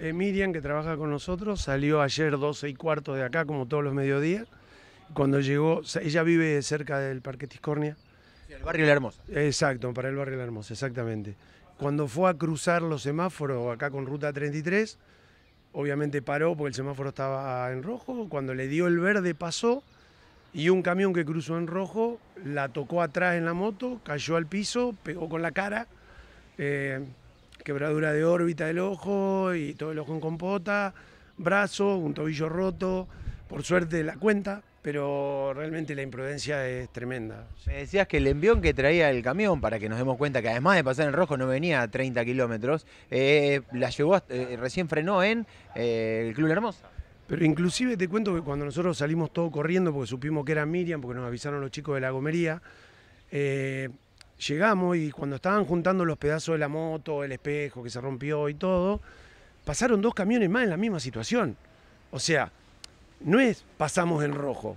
Eh, Miriam, que trabaja con nosotros, salió ayer 12 y cuarto de acá, como todos los mediodías. Cuando llegó, ella vive cerca del Parque Tiscornia. el barrio La Hermosa. Exacto, para el barrio La Hermosa, exactamente. Cuando fue a cruzar los semáforos acá con ruta 33, obviamente paró porque el semáforo estaba en rojo. Cuando le dio el verde, pasó. Y un camión que cruzó en rojo la tocó atrás en la moto, cayó al piso, pegó con la cara. Eh, quebradura de órbita del ojo y todo el ojo en compota, brazo, un tobillo roto, por suerte la cuenta, pero realmente la imprudencia es tremenda. Me decías que el envión que traía el camión, para que nos demos cuenta que además de pasar en rojo no venía a 30 kilómetros, eh, la llevó, eh, recién frenó en eh, el Club Hermosa. Pero inclusive te cuento que cuando nosotros salimos todo corriendo, porque supimos que era Miriam, porque nos avisaron los chicos de la gomería, Llegamos y cuando estaban juntando los pedazos de la moto, el espejo que se rompió y todo, pasaron dos camiones más en la misma situación. O sea, no es pasamos en rojo.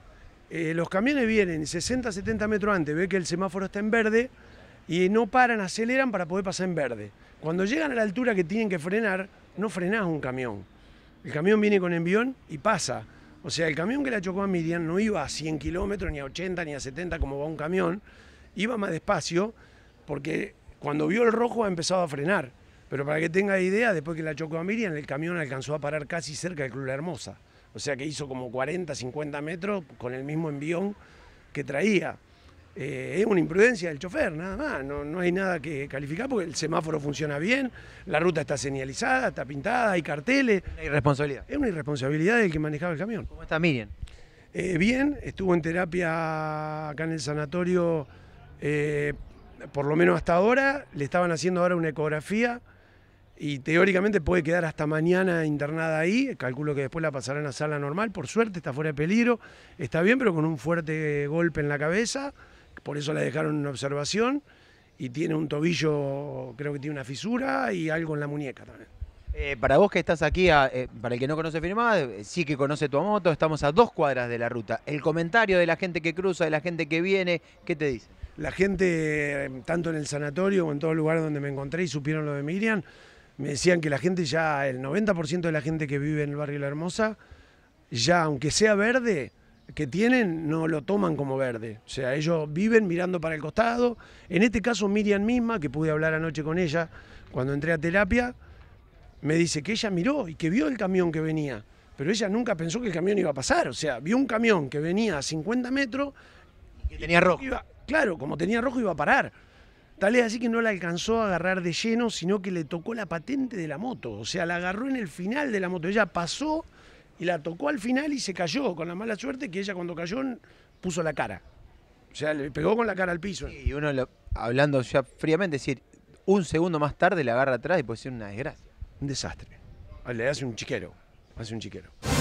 Eh, los camiones vienen 60, 70 metros antes, ve que el semáforo está en verde y no paran, aceleran para poder pasar en verde. Cuando llegan a la altura que tienen que frenar, no frenás un camión. El camión viene con envión y pasa. O sea, el camión que la chocó a Miriam no iba a 100 kilómetros, ni a 80, ni a 70 como va un camión. Iba más despacio porque cuando vio el rojo ha empezado a frenar. Pero para que tenga idea, después que la chocó a Miriam, el camión alcanzó a parar casi cerca del Club La Hermosa. O sea que hizo como 40, 50 metros con el mismo envión que traía. Eh, es una imprudencia del chofer, nada más. No, no, hay nada que calificar porque el semáforo funciona bien, la ruta está señalizada, está pintada, hay carteles. Una irresponsabilidad. Es una irresponsabilidad del que manejaba el camión. ¿Cómo está Miriam? Eh, bien, estuvo en terapia acá en el sanatorio eh, por lo menos hasta ahora, le estaban haciendo ahora una ecografía y teóricamente puede quedar hasta mañana internada ahí. Calculo que después la pasarán a sala normal. Por suerte está fuera de peligro, está bien, pero con un fuerte golpe en la cabeza. Por eso la dejaron en observación y tiene un tobillo, creo que tiene una fisura y algo en la muñeca también. Eh, para vos que estás aquí, ah, eh, para el que no conoce Firmada, ah, sí que conoce tu moto, estamos a dos cuadras de la ruta. El comentario de la gente que cruza, de la gente que viene, ¿qué te dice? la gente, tanto en el sanatorio como en todo lugar donde me encontré y supieron lo de Miriam, me decían que la gente ya, el 90% de la gente que vive en el barrio La Hermosa, ya aunque sea verde, que tienen, no lo toman como verde. O sea, ellos viven mirando para el costado. En este caso, Miriam misma, que pude hablar anoche con ella cuando entré a terapia, me dice que ella miró y que vio el camión que venía. Pero ella nunca pensó que el camión iba a pasar. O sea, vio un camión que venía a 50 metros. Y que tenía rojo. Claro, como tenía rojo iba a parar. Tal es así que no la alcanzó a agarrar de lleno, sino que le tocó la patente de la moto. O sea, la agarró en el final de la moto. Ella pasó y la tocó al final y se cayó, con la mala suerte que ella cuando cayó puso la cara. O sea, le pegó con la cara al piso. Y uno hablando ya fríamente, decir, un segundo más tarde la agarra atrás y puede ser una desgracia. Un desastre. Ah, le hace un chiquero. Hace un chiquero.